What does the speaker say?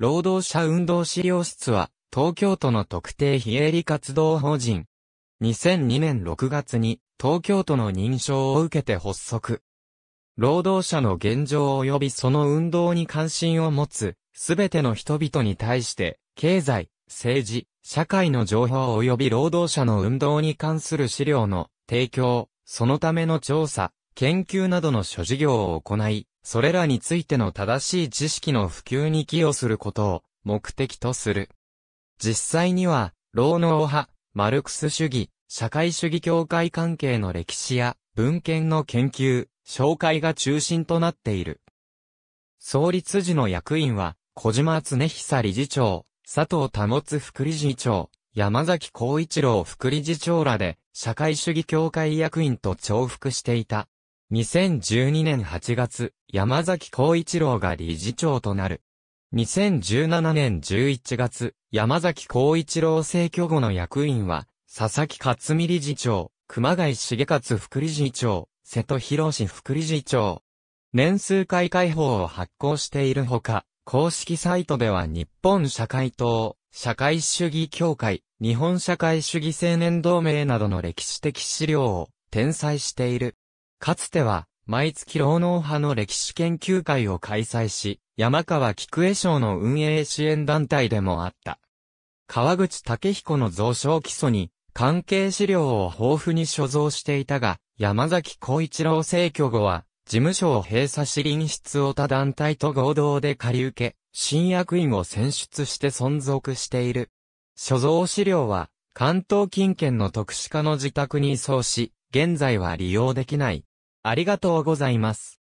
労働者運動資料室は、東京都の特定非営利活動法人。2002年6月に、東京都の認証を受けて発足。労働者の現状及びその運動に関心を持つ、すべての人々に対して、経済、政治、社会の情報及び労働者の運動に関する資料の提供、そのための調査、研究などの諸事業を行い、それらについての正しい知識の普及に寄与することを目的とする。実際には、労農派、マルクス主義、社会主義協会関係の歴史や文献の研究、紹介が中心となっている。創立時の役員は、小島恒久理事長、佐藤保副理事長、山崎孝一郎副理事長らで、社会主義協会役員と重複していた。2012年8月、山崎孝一郎が理事長となる。2017年11月、山崎孝一郎選挙後の役員は、佐々木勝美理事長、熊谷茂勝副理事長、瀬戸博士副理事長。年数回解放を発行しているほか、公式サイトでは日本社会党、社会主義協会、日本社会主義青年同盟などの歴史的資料を転載している。かつては、毎月労農派の歴史研究会を開催し、山川菊江賞の運営支援団体でもあった。川口武彦の蔵書基礎に、関係資料を豊富に所蔵していたが、山崎孝一郎逝去後は、事務所を閉鎖し臨室を他団体と合同で借り受け、新役員を選出して存続している。所蔵資料は、関東近県の特殊課の自宅に移送し、現在は利用できない。ありがとうございます。